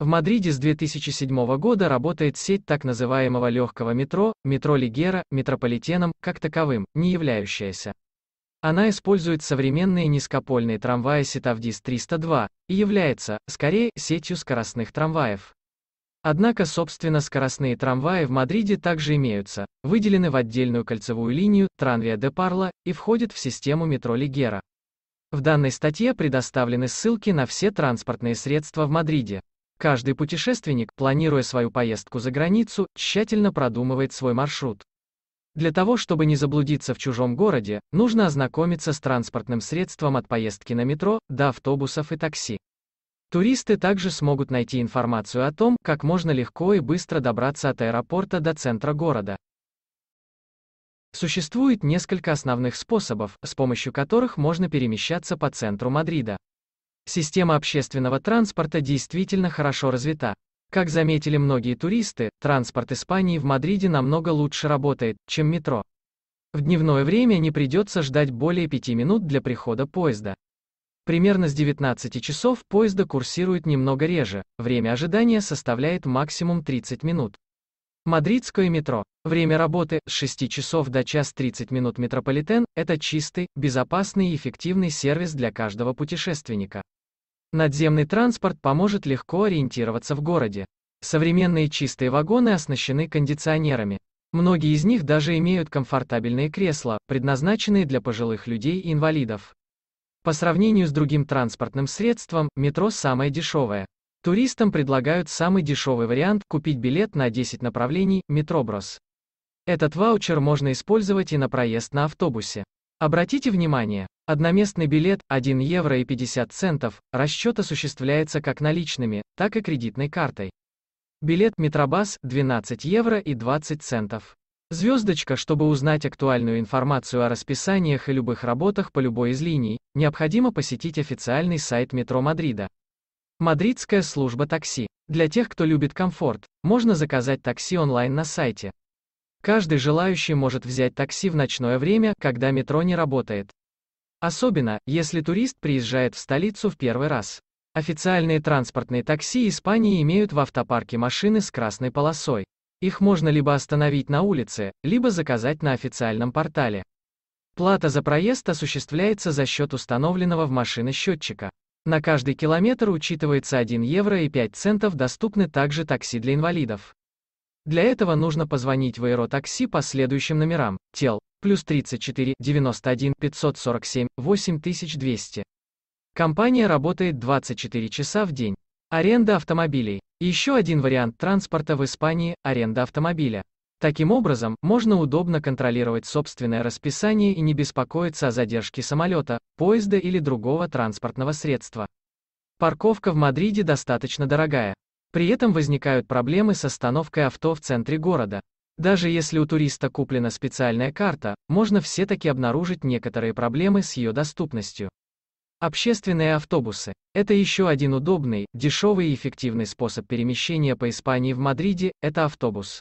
В Мадриде с 2007 года работает сеть так называемого легкого метро, метро Лигера, метрополитеном, как таковым, не являющаяся. Она использует современные низкопольные трамваи Ситавдис 302 и является, скорее, сетью скоростных трамваев. Однако, собственно, скоростные трамваи в Мадриде также имеются, выделены в отдельную кольцевую линию Транвия де Парла и входят в систему метро Лигера. В данной статье предоставлены ссылки на все транспортные средства в Мадриде. Каждый путешественник, планируя свою поездку за границу, тщательно продумывает свой маршрут. Для того, чтобы не заблудиться в чужом городе, нужно ознакомиться с транспортным средством от поездки на метро до автобусов и такси. Туристы также смогут найти информацию о том, как можно легко и быстро добраться от аэропорта до центра города. Существует несколько основных способов, с помощью которых можно перемещаться по центру Мадрида. Система общественного транспорта действительно хорошо развита. Как заметили многие туристы, транспорт Испании в Мадриде намного лучше работает, чем метро. В дневное время не придется ждать более 5 минут для прихода поезда. Примерно с 19 часов поезда курсируют немного реже, время ожидания составляет максимум 30 минут. Мадридское метро. Время работы с 6 часов до час 30 минут метрополитен – это чистый, безопасный и эффективный сервис для каждого путешественника. Надземный транспорт поможет легко ориентироваться в городе. Современные чистые вагоны оснащены кондиционерами. Многие из них даже имеют комфортабельные кресла, предназначенные для пожилых людей и инвалидов. По сравнению с другим транспортным средством, метро самое дешевое. Туристам предлагают самый дешевый вариант – купить билет на 10 направлений, метроброс. Этот ваучер можно использовать и на проезд на автобусе. Обратите внимание, Одноместный билет 1 евро и 50 центов, расчет осуществляется как наличными, так и кредитной картой. Билет Метробас 12 евро и 20 центов. Звездочка, чтобы узнать актуальную информацию о расписаниях и любых работах по любой из линий, необходимо посетить официальный сайт метро Мадрида. Мадридская служба такси. Для тех, кто любит комфорт, можно заказать такси онлайн на сайте. Каждый желающий может взять такси в ночное время, когда метро не работает. Особенно, если турист приезжает в столицу в первый раз. Официальные транспортные такси Испании имеют в автопарке машины с красной полосой. Их можно либо остановить на улице, либо заказать на официальном портале. Плата за проезд осуществляется за счет установленного в машины счетчика. На каждый километр учитывается 1 евро и 5 центов доступны также такси для инвалидов. Для этого нужно позвонить в аэротакси по следующим номерам, тел, плюс 34 91 547 8200. Компания работает 24 часа в день. Аренда автомобилей. Еще один вариант транспорта в Испании – аренда автомобиля. Таким образом, можно удобно контролировать собственное расписание и не беспокоиться о задержке самолета, поезда или другого транспортного средства. Парковка в Мадриде достаточно дорогая. При этом возникают проблемы с остановкой авто в центре города. Даже если у туриста куплена специальная карта, можно все-таки обнаружить некоторые проблемы с ее доступностью. Общественные автобусы. Это еще один удобный, дешевый и эффективный способ перемещения по Испании в Мадриде – это автобус.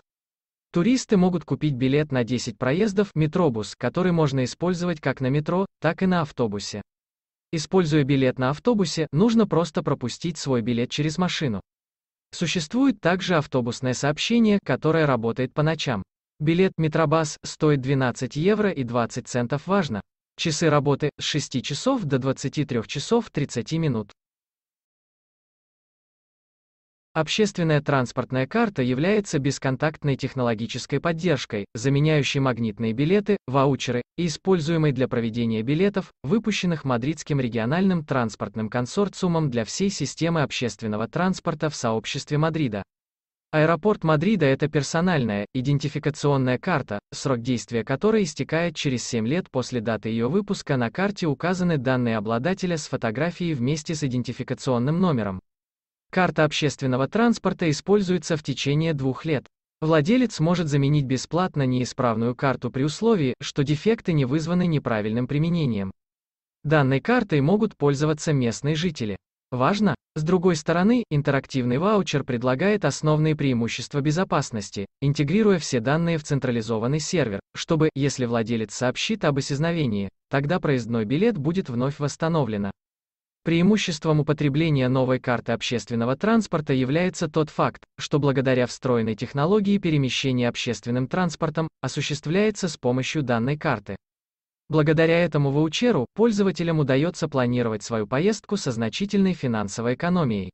Туристы могут купить билет на 10 проездов «Метробус», который можно использовать как на метро, так и на автобусе. Используя билет на автобусе, нужно просто пропустить свой билет через машину. Существует также автобусное сообщение, которое работает по ночам. Билет Метробас стоит 12 евро и 20 центов важно. Часы работы с 6 часов до 23 часов 30 минут. Общественная транспортная карта является бесконтактной технологической поддержкой, заменяющей магнитные билеты, ваучеры, и используемой для проведения билетов, выпущенных Мадридским региональным транспортным консорциумом для всей системы общественного транспорта в сообществе Мадрида. Аэропорт Мадрида – это персональная, идентификационная карта, срок действия которой истекает через 7 лет после даты ее выпуска. На карте указаны данные обладателя с фотографией вместе с идентификационным номером. Карта общественного транспорта используется в течение двух лет. Владелец может заменить бесплатно неисправную карту при условии, что дефекты не вызваны неправильным применением. Данной картой могут пользоваться местные жители. Важно! С другой стороны, интерактивный ваучер предлагает основные преимущества безопасности, интегрируя все данные в централизованный сервер, чтобы, если владелец сообщит об исчезновении, тогда проездной билет будет вновь восстановлено. Преимуществом употребления новой карты общественного транспорта является тот факт, что благодаря встроенной технологии перемещение общественным транспортом осуществляется с помощью данной карты. Благодаря этому ваучеру пользователям удается планировать свою поездку со значительной финансовой экономией.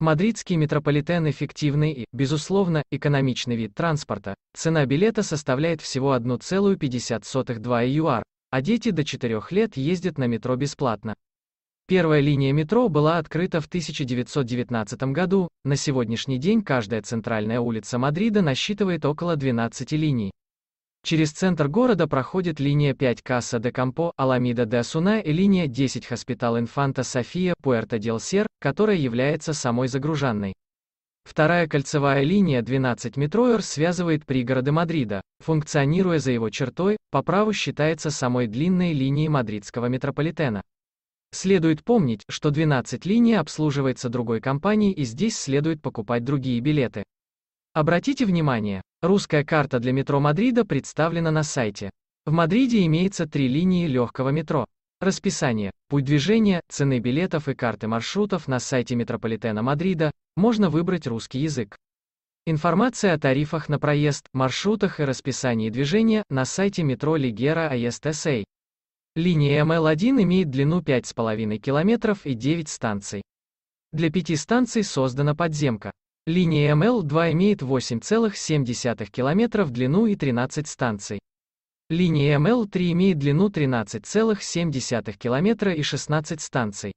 Мадридский метрополитен эффективный и, безусловно, экономичный вид транспорта. Цена билета составляет всего 1,52 юар, а дети до 4 лет ездят на метро бесплатно. Первая линия метро была открыта в 1919 году, на сегодняшний день каждая центральная улица Мадрида насчитывает около 12 линий. Через центр города проходит линия 5 Касса де Кампо, Аламида де Асуна и линия 10 Хоспитал Инфанта София, Пуэрто Дел Сер, которая является самой загруженной. Вторая кольцевая линия 12 метроэр связывает пригороды Мадрида, функционируя за его чертой, по праву считается самой длинной линией мадридского метрополитена. Следует помнить, что 12 линий обслуживается другой компанией и здесь следует покупать другие билеты. Обратите внимание, русская карта для метро Мадрида представлена на сайте. В Мадриде имеется три линии легкого метро. Расписание, путь движения, цены билетов и карты маршрутов на сайте метрополитена Мадрида, можно выбрать русский язык. Информация о тарифах на проезд, маршрутах и расписании движения на сайте метро Лигера АЕСТСА. Линия МЛ-1 имеет длину 5,5 километров и 9 станций. Для пяти станций создана подземка. Линия МЛ-2 имеет 8,7 км в длину и 13 станций. Линия МЛ-3 имеет длину 13,7 километра и 16 станций.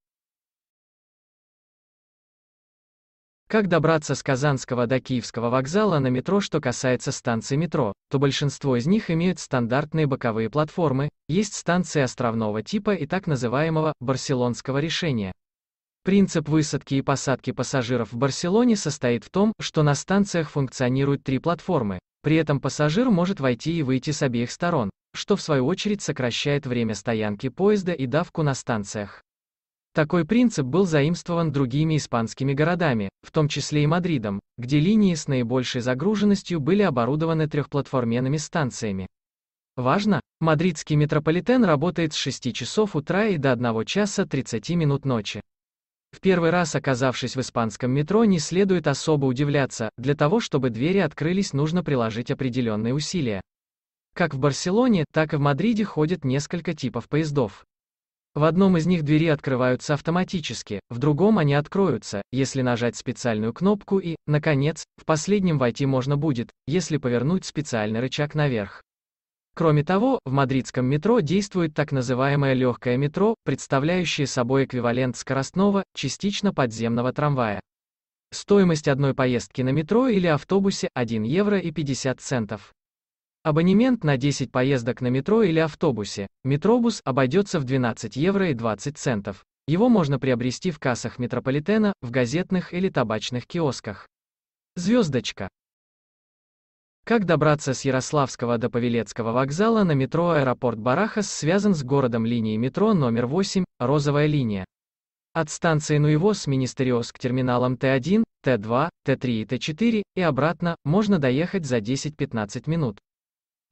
Как добраться с Казанского до Киевского вокзала на метро Что касается станций метро, то большинство из них имеют стандартные боковые платформы, есть станции островного типа и так называемого «барселонского решения». Принцип высадки и посадки пассажиров в Барселоне состоит в том, что на станциях функционируют три платформы, при этом пассажир может войти и выйти с обеих сторон, что в свою очередь сокращает время стоянки поезда и давку на станциях. Такой принцип был заимствован другими испанскими городами, в том числе и Мадридом, где линии с наибольшей загруженностью были оборудованы трехплатформенными станциями. Важно, мадридский метрополитен работает с 6 часов утра и до 1 часа 30 минут ночи. В первый раз оказавшись в испанском метро не следует особо удивляться, для того чтобы двери открылись нужно приложить определенные усилия. Как в Барселоне, так и в Мадриде ходят несколько типов поездов. В одном из них двери открываются автоматически, в другом они откроются, если нажать специальную кнопку и, наконец, в последнем войти можно будет, если повернуть специальный рычаг наверх. Кроме того, в мадридском метро действует так называемое легкое метро, представляющее собой эквивалент скоростного, частично подземного трамвая. Стоимость одной поездки на метро или автобусе 1 евро и 50 центов. Абонемент на 10 поездок на метро или автобусе. Метробус обойдется в 12 евро и 20 центов. Его можно приобрести в кассах метрополитена, в газетных или табачных киосках. Звездочка. Как добраться с Ярославского до Павелецкого вокзала на метро аэропорт Барахас связан с городом линии метро номер 8, розовая линия. От станции Нуево с Министериос к терминалам Т1, Т2, Т3 и Т4 и обратно можно доехать за 10-15 минут.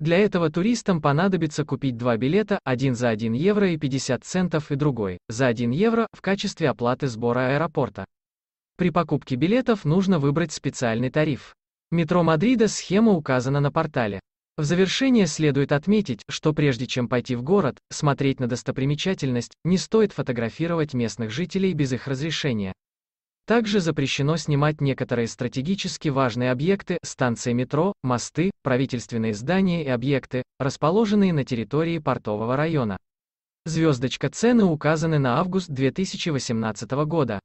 Для этого туристам понадобится купить два билета, один за 1 евро и 50 центов и другой, за 1 евро, в качестве оплаты сбора аэропорта. При покупке билетов нужно выбрать специальный тариф. Метро Мадрида схема указана на портале. В завершение следует отметить, что прежде чем пойти в город, смотреть на достопримечательность, не стоит фотографировать местных жителей без их разрешения. Также запрещено снимать некоторые стратегически важные объекты, станции метро, мосты, правительственные здания и объекты, расположенные на территории портового района. Звездочка цены указаны на август 2018 года.